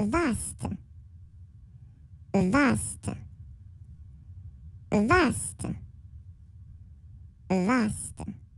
vast vast vast vast